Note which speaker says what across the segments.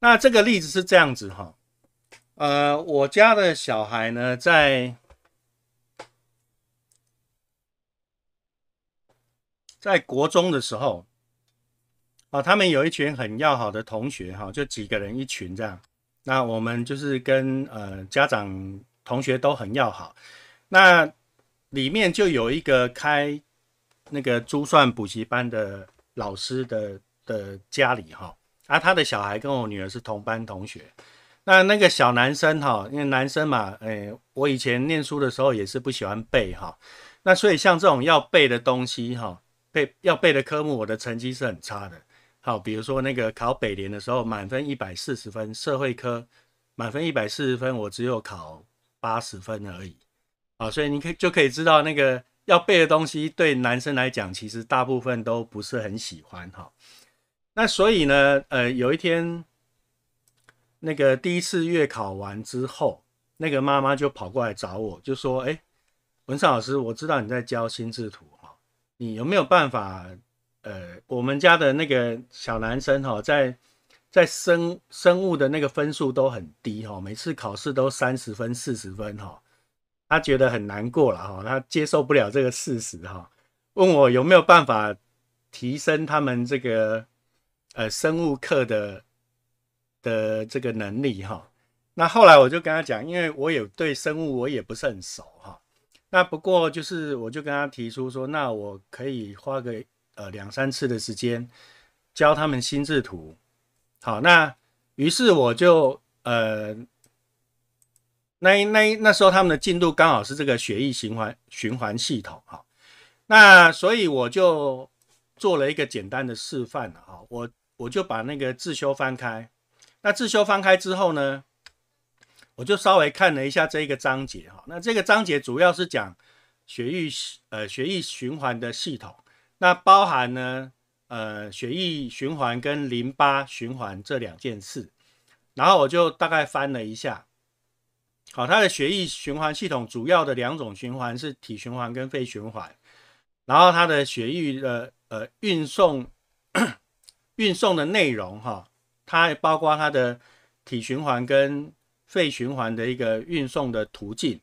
Speaker 1: 那这个例子是这样子哈，呃，我家的小孩呢，在在国中的时候，啊，他们有一群很要好的同学哈，就几个人一群这样。那我们就是跟呃家长、同学都很要好。那里面就有一个开那个珠算补习班的老师的的家里哈。啊，他的小孩跟我女儿是同班同学，那那个小男生哈，因为男生嘛，诶，我以前念书的时候也是不喜欢背哈，那所以像这种要背的东西哈，背要背的科目，我的成绩是很差的。好，比如说那个考北联的时候，满分一百四十分，社会科满分一百四十分，我只有考八十分而已。啊，所以你可以就可以知道，那个要背的东西，对男生来讲，其实大部分都不是很喜欢哈。那所以呢，呃，有一天，那个第一次月考完之后，那个妈妈就跑过来找我，就说：“哎，文尚老师，我知道你在教心智图哈，你有没有办法？呃，我们家的那个小男生哈，在在生生物的那个分数都很低哈，每次考试都三十分四十分哈，他觉得很难过了哈，他接受不了这个事实哈，问我有没有办法提升他们这个。”呃，生物课的的这个能力哈，那后来我就跟他讲，因为我也对生物我也不是很熟哈，那不过就是我就跟他提出说，那我可以花个呃两三次的时间教他们心智图，好，那于是我就呃那那那时候他们的进度刚好是这个血液循环循环系统哈，那所以我就。做了一个简单的示范哈，我我就把那个自修翻开，那自修翻开之后呢，我就稍微看了一下这个章节哈，那这个章节主要是讲血液呃血液循环的系统，那包含呢呃血液循环跟淋巴循环这两件事，然后我就大概翻了一下，好，它的血液循环系统主要的两种循环是体循环跟肺循环，然后它的血液的。呃，运送，运送的内容哈，它包括它的体循环跟肺循环的一个运送的途径，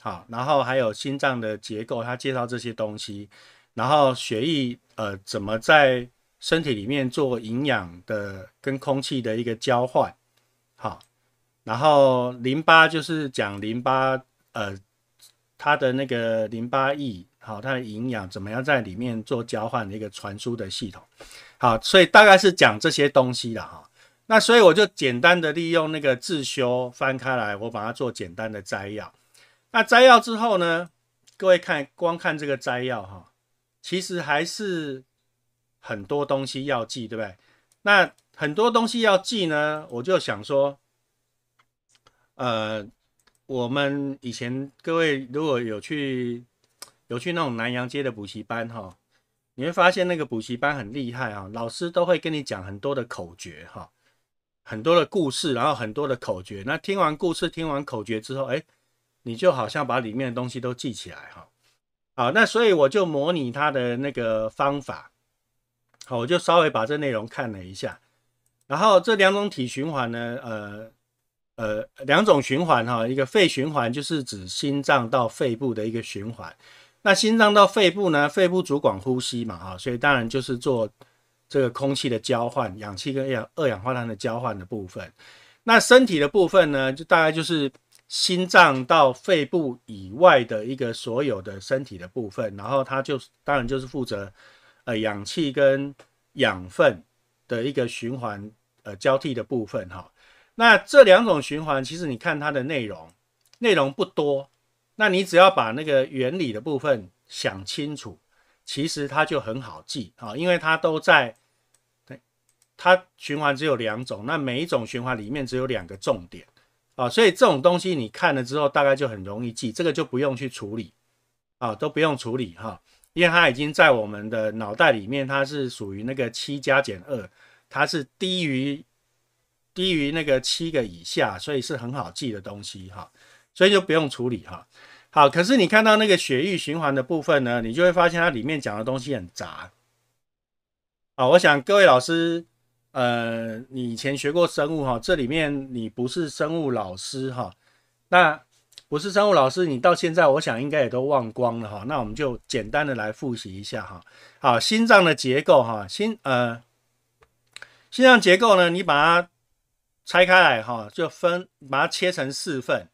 Speaker 1: 好，然后还有心脏的结构，它介绍这些东西，然后血液呃怎么在身体里面做营养的跟空气的一个交换，好，然后淋巴就是讲淋巴呃它的那个淋巴液。好，它的营养怎么样在里面做交换的一个传输的系统？好，所以大概是讲这些东西的哈。那所以我就简单的利用那个自修翻开来，我把它做简单的摘要。那摘要之后呢，各位看光看这个摘要哈，其实还是很多东西要记，对不对？那很多东西要记呢，我就想说，呃，我们以前各位如果有去有去那种南洋街的补习班哈，你会发现那个补习班很厉害哈，老师都会跟你讲很多的口诀哈，很多的故事，然后很多的口诀。那听完故事，听完口诀之后，哎，你就好像把里面的东西都记起来哈。好，那所以我就模拟他的那个方法，好，我就稍微把这内容看了一下。然后这两种体循环呢，呃呃，两种循环哈，一个肺循环就是指心脏到肺部的一个循环。那心脏到肺部呢？肺部主管呼吸嘛，哈，所以当然就是做这个空气的交换，氧气跟氧二氧化碳的交换的部分。那身体的部分呢，就大概就是心脏到肺部以外的一个所有的身体的部分，然后它就当然就是负责呃氧气跟养分的一个循环呃交替的部分哈。那这两种循环，其实你看它的内容，内容不多。那你只要把那个原理的部分想清楚，其实它就很好记啊，因为它都在，它循环只有两种，那每一种循环里面只有两个重点啊，所以这种东西你看了之后大概就很容易记，这个就不用去处理啊，都不用处理哈，因为它已经在我们的脑袋里面，它是属于那个七加减二，它是低于低于那个七个以下，所以是很好记的东西哈。所以就不用处理哈。好，可是你看到那个血液循环的部分呢，你就会发现它里面讲的东西很杂。好，我想各位老师，呃，你以前学过生物哈，这里面你不是生物老师哈，那不是生物老师，你到现在我想应该也都忘光了哈。那我们就简单的来复习一下哈。好，心脏的结构哈，心呃，心脏结构呢，你把它拆开来哈，就分把它切成四份。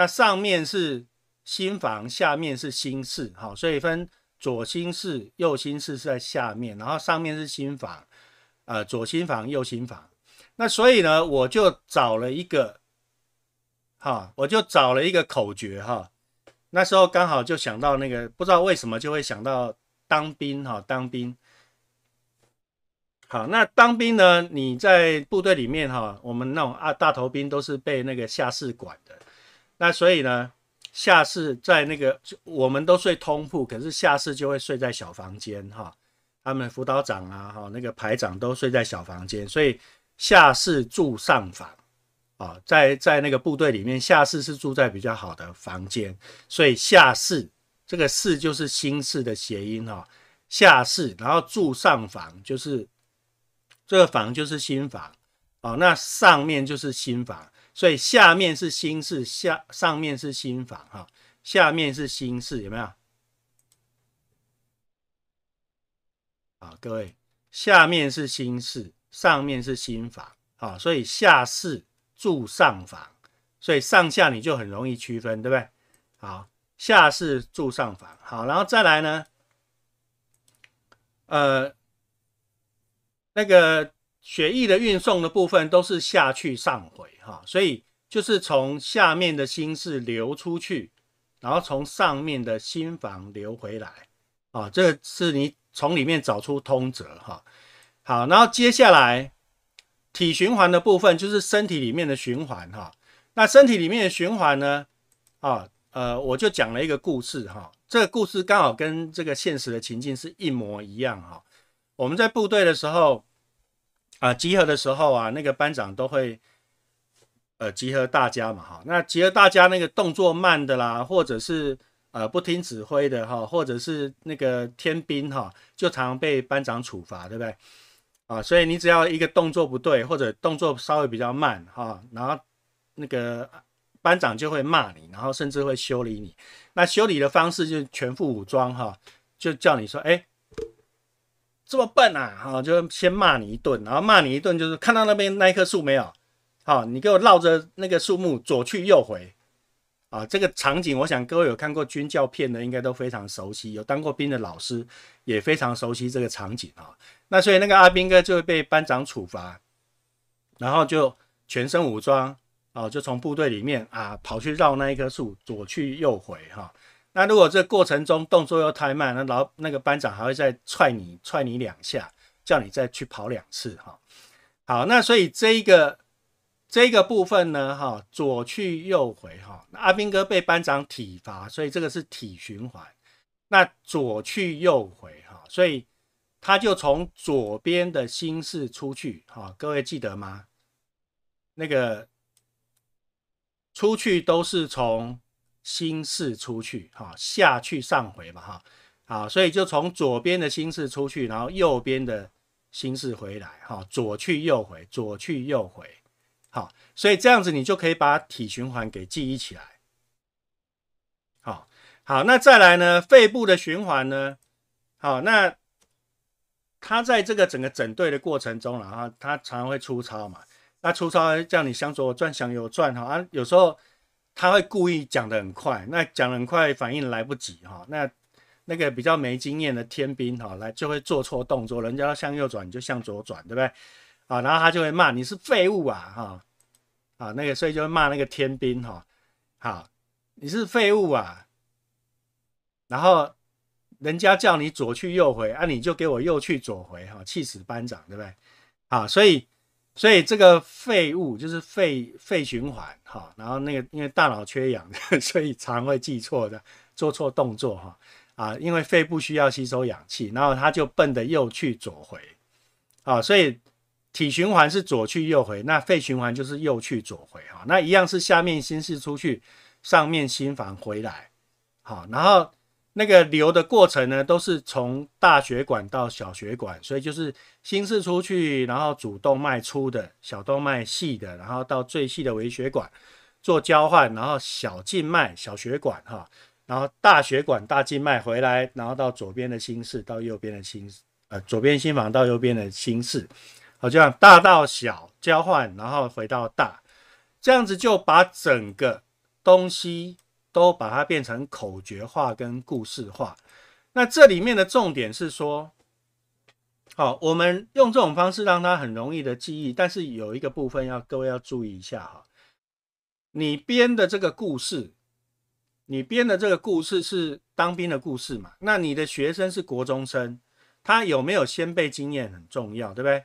Speaker 1: 那上面是心房，下面是心室，好，所以分左心室、右心室是在下面，然后上面是心房，呃，左心房、右心房。那所以呢，我就找了一个，哈，我就找了一个口诀，哈，那时候刚好就想到那个，不知道为什么就会想到当兵，哈，当兵。好，那当兵呢，你在部队里面，哈，我们那种啊大头兵都是被那个下士管的。那所以呢，下士在那个我们都睡通铺，可是下士就会睡在小房间哈。他们辅导长啊，哈，那个排长都睡在小房间，所以下士住上房啊，在在那个部队里面，下士是住在比较好的房间，所以下士这个士就是新士的谐音哈。下士，然后住上房，就是这个房就是新房哦，那上面就是新房。所以下面是新市，下上面是新房，哈，下面是新市有没有？啊，各位，下面是新市，上面是新房，啊，所以下市住上房，所以上下你就很容易区分，对不对？好，下市住上房，好，然后再来呢？呃，那个。血液的运送的部分都是下去上回哈，所以就是从下面的心室流出去，然后从上面的心房流回来啊，这是你从里面找出通则哈。好，然后接下来体循环的部分就是身体里面的循环哈。那身体里面的循环呢啊呃，我就讲了一个故事哈，这个故事刚好跟这个现实的情境是一模一样哈。我们在部队的时候。啊，集合的时候啊，那个班长都会，呃，集合大家嘛，哈，那集合大家那个动作慢的啦，或者是呃不听指挥的哈，或者是那个天兵哈，就常常被班长处罚，对不对？啊，所以你只要一个动作不对，或者动作稍微比较慢哈，然后那个班长就会骂你，然后甚至会修理你。那修理的方式就全副武装哈，就叫你说，哎。这么笨啊！哈，就先骂你一顿，然后骂你一顿，就是看到那边那一棵树没有？好，你给我绕着那个树木左去右回，啊，这个场景，我想各位有看过军教片的，应该都非常熟悉。有当过兵的老师也非常熟悉这个场景啊。那所以那个阿兵哥就会被班长处罚，然后就全身武装，哦，就从部队里面啊跑去绕那一棵树左去右回哈。那如果这过程中动作又太慢，那老那个班长还会再踹你踹你两下，叫你再去跑两次哈。好，那所以这一个这一个部分呢哈，左去右回哈。阿兵哥被班长体罚，所以这个是体循环。那左去右回哈，所以他就从左边的心室出去哈。各位记得吗？那个出去都是从。心室出去，哈下去上回吧，哈啊，所以就从左边的心室出去，然后右边的心室回来，哈左去右回，左去右回，好，所以这样子你就可以把体循环给记忆起来，好好，那再来呢，肺部的循环呢，好，那它在这个整个整队的过程中了啊，它常会粗糙嘛，那粗糙叫你向左转，向右转，哈啊有时候。他会故意讲得很快，那讲得很快，反应来不及哈。那那个比较没经验的天兵哈，来就会做错动作。人家要向右转，你就向左转，对不对？啊，然后他就会骂你是废物啊，哈啊那个，所以就会骂那个天兵哈，好，你是废物啊。然后人家叫你左去右回啊，你就给我右去左回哈，气死班长，对不对？啊，所以。所以这个废物就是肺肺循环哈，然后那个因为大脑缺氧，所以常会记错的，做错动作哈啊，因为肺部需要吸收氧气，然后它就笨的右去左回啊，所以体循环是左去右回，那肺循环就是右去左回哈，那一样是下面心室出去，上面心房回来好，然后。那个流的过程呢，都是从大血管到小血管，所以就是心室出去，然后主动脉粗的，小动脉细的，然后到最细的微血管做交换，然后小静脉、小血管哈，然后大血管、大静脉回来，然后到左边的心室，到右边的心，呃，左边心房到右边的心室，好这样大到小交换，然后回到大，这样子就把整个东西。都把它变成口诀化跟故事化，那这里面的重点是说，好，我们用这种方式让他很容易的记忆，但是有一个部分要各位要注意一下哈，你编的这个故事，你编的这个故事是当兵的故事嘛？那你的学生是国中生，他有没有先辈经验很重要，对不对？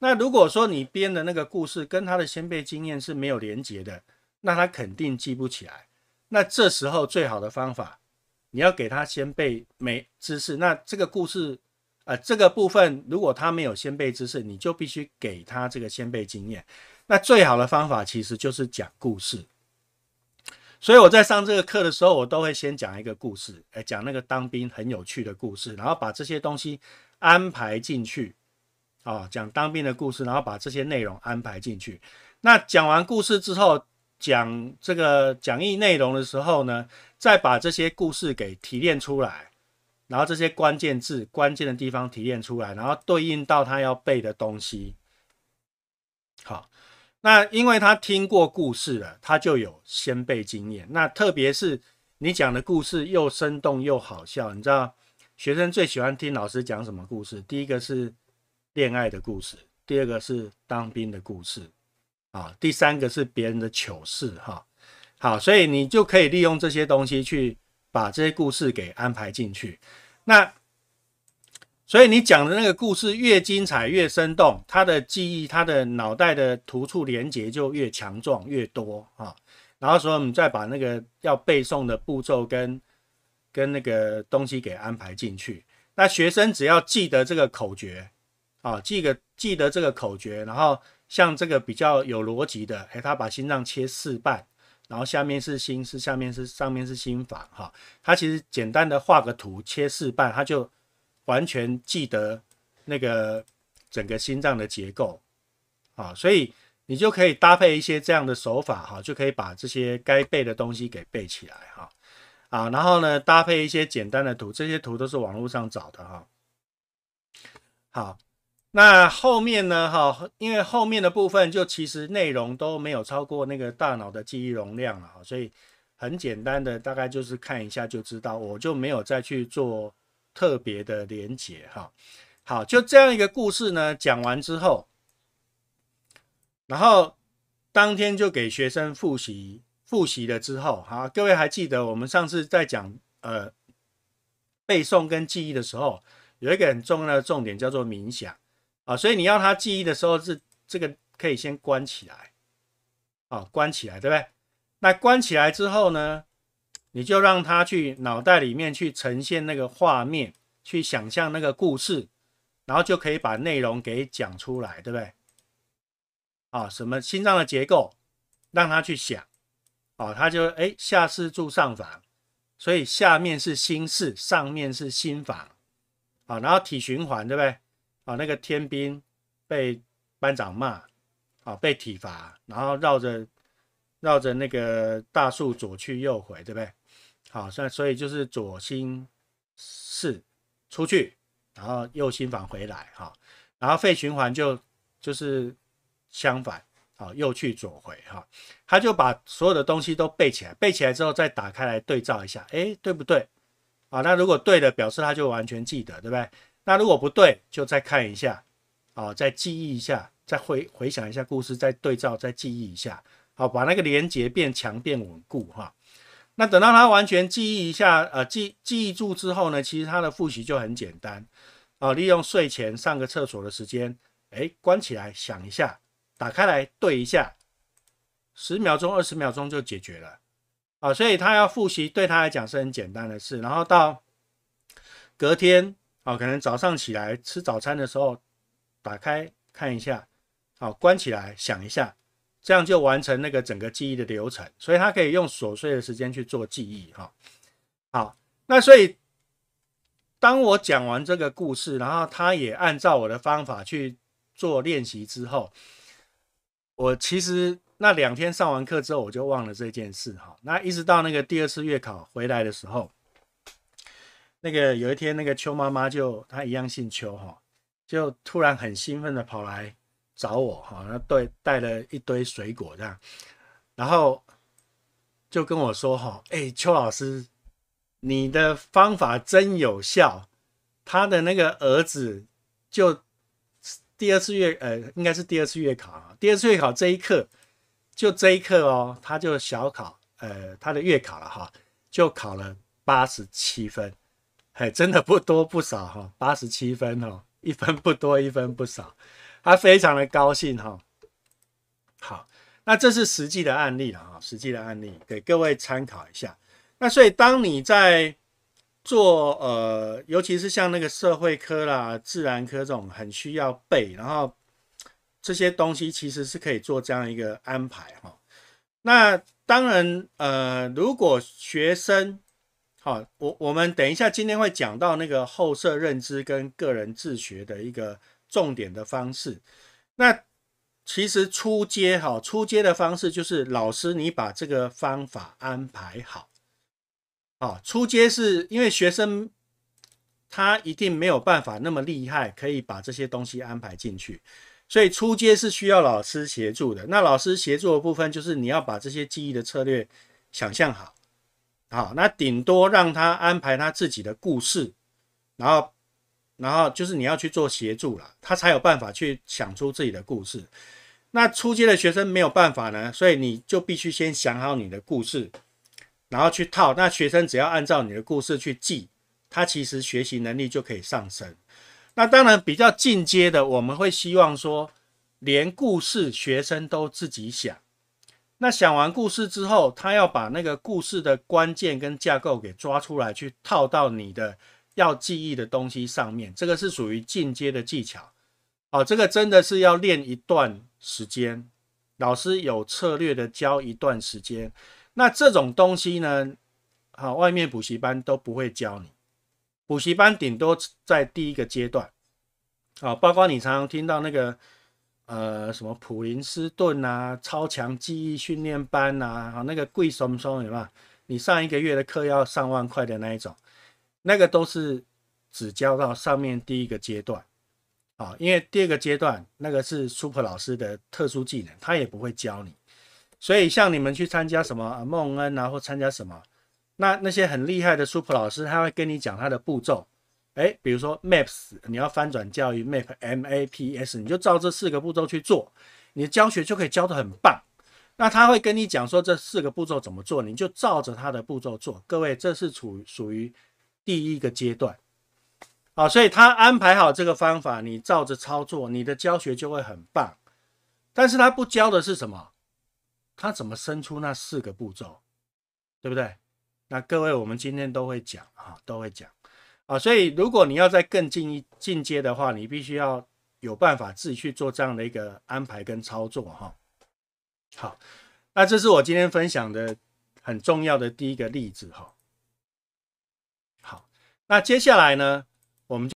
Speaker 1: 那如果说你编的那个故事跟他的先辈经验是没有连结的，那他肯定记不起来。那这时候最好的方法，你要给他先背没知识。那这个故事啊，这个部分如果他没有先背知识，你就必须给他这个先背经验。那最好的方法其实就是讲故事。所以我在上这个课的时候，我都会先讲一个故事，哎，讲那个当兵很有趣的故事，然后把这些东西安排进去啊，讲当兵的故事，然后把这些内容安排进去。那讲完故事之后。讲这个讲义内容的时候呢，再把这些故事给提炼出来，然后这些关键字、关键的地方提炼出来，然后对应到他要背的东西。好，那因为他听过故事了，他就有先背经验。那特别是你讲的故事又生动又好笑，你知道学生最喜欢听老师讲什么故事？第一个是恋爱的故事，第二个是当兵的故事。啊，第三个是别人的糗事哈，好，所以你就可以利用这些东西去把这些故事给安排进去。那所以你讲的那个故事越精彩越生动，他的记忆他的脑袋的突触连接就越强壮越多啊。然后说我们再把那个要背诵的步骤跟跟那个东西给安排进去。那学生只要记得这个口诀啊，记个。记得这个口诀，然后像这个比较有逻辑的，哎，他把心脏切四瓣，然后下面是心室，下面是上面是心房，哈，他其实简单的画个图，切四瓣，他就完全记得那个整个心脏的结构，啊，所以你就可以搭配一些这样的手法，哈，就可以把这些该背的东西给背起来，哈，啊，然后呢，搭配一些简单的图，这些图都是网络上找的，哈，好。那后面呢？哈，因为后面的部分就其实内容都没有超过那个大脑的记忆容量了，所以很简单的，大概就是看一下就知道，我就没有再去做特别的连结，哈。好，就这样一个故事呢讲完之后，然后当天就给学生复习，复习了之后，好，各位还记得我们上次在讲呃背诵跟记忆的时候，有一个很重要的重点叫做冥想。啊，所以你要他记忆的时候是这个可以先关起来，啊，关起来，对不对？那关起来之后呢，你就让他去脑袋里面去呈现那个画面，去想象那个故事，然后就可以把内容给讲出来，对不对？啊，什么心脏的结构，让他去想，啊，他就哎下室住上房，所以下面是心室，上面是心房，啊，然后体循环，对不对？啊，那个天兵被班长骂，啊，被体罚，然后绕着绕着那个大树左去右回，对不对？好，所以所以就是左心室出去，然后右心房回来，哈，然后肺循环就就是相反，好，右去左回，哈，他就把所有的东西都背起来，背起来之后再打开来对照一下，哎，对不对？啊，那如果对的，表示他就完全记得，对不对？那如果不对，就再看一下，啊，再记忆一下，再回回想一下故事，再对照，再记忆一下，好，把那个连结变强、变稳固哈。那等到他完全记忆一下，呃，记记住之后呢，其实他的复习就很简单，啊，利用睡前上个厕所的时间，哎，关起来想一下，打开来对一下，十秒钟、二十秒钟就解决了，啊，所以他要复习对他来讲是很简单的事。然后到隔天。哦，可能早上起来吃早餐的时候打开看一下，好关起来想一下，这样就完成那个整个记忆的流程。所以他可以用琐碎的时间去做记忆，哈。好，那所以当我讲完这个故事，然后他也按照我的方法去做练习之后，我其实那两天上完课之后我就忘了这件事，哈。那一直到那个第二次月考回来的时候。那个有一天，那个邱妈妈就她一样姓邱哈，就突然很兴奋的跑来找我哈，那对带了一堆水果这样，然后就跟我说哈，哎，邱老师，你的方法真有效。他的那个儿子就第二次月呃，应该是第二次月考啊，第二次月考这一刻，就这一刻哦，他就小考呃他的月考了哈，就考了八十七分。哎，真的不多不少哈，八十七分哦，一分不多一分不少，他非常的高兴哈。好，那这是实际的案例了哈，实际的案例给各位参考一下。那所以当你在做呃，尤其是像那个社会科啦、自然科这种很需要背，然后这些东西其实是可以做这样一个安排哈。那当然呃，如果学生。好，我我们等一下今天会讲到那个后设认知跟个人自学的一个重点的方式。那其实出阶哈，出阶的方式就是老师你把这个方法安排好。啊，出阶是因为学生他一定没有办法那么厉害，可以把这些东西安排进去，所以出阶是需要老师协助的。那老师协助的部分就是你要把这些记忆的策略想象好。好，那顶多让他安排他自己的故事，然后，然后就是你要去做协助了，他才有办法去想出自己的故事。那初阶的学生没有办法呢，所以你就必须先想好你的故事，然后去套。那学生只要按照你的故事去记，他其实学习能力就可以上升。那当然比较进阶的，我们会希望说，连故事学生都自己想。那讲完故事之后，他要把那个故事的关键跟架构给抓出来，去套到你的要记忆的东西上面。这个是属于进阶的技巧，哦，这个真的是要练一段时间。老师有策略的教一段时间。那这种东西呢，好，外面补习班都不会教你，补习班顶多在第一个阶段，好，包括你常常听到那个。呃，什么普林斯顿呐，超强记忆训练班呐，啊，那个贵松嗖的嘛，你上一个月的课要上万块的那一种，那个都是只教到上面第一个阶段，啊，因为第二个阶段那个是 Super 老师的特殊技能，他也不会教你，所以像你们去参加什么梦恩啊，或参加什么，那那些很厉害的 Super 老师，他会跟你讲他的步骤。哎，比如说 maps，你要翻转教育 map m a p s，你就照这四个步骤去做，你的教学就可以教的很棒。那他会跟你讲说这四个步骤怎么做，你就照着他的步骤做。各位，这是于属于第一个阶段，好，所以他安排好这个方法，你照着操作，你的教学就会很棒。但是他不教的是什么？他怎么生出那四个步骤，对不对？那各位，我们今天都会讲啊，都会讲。啊，所以如果你要再更进一进阶的话，你必须要有办法自己去做这样的一个安排跟操作哈。好，那这是我今天分享的很重要的第一个例子哈。好，那接下来呢，我们就。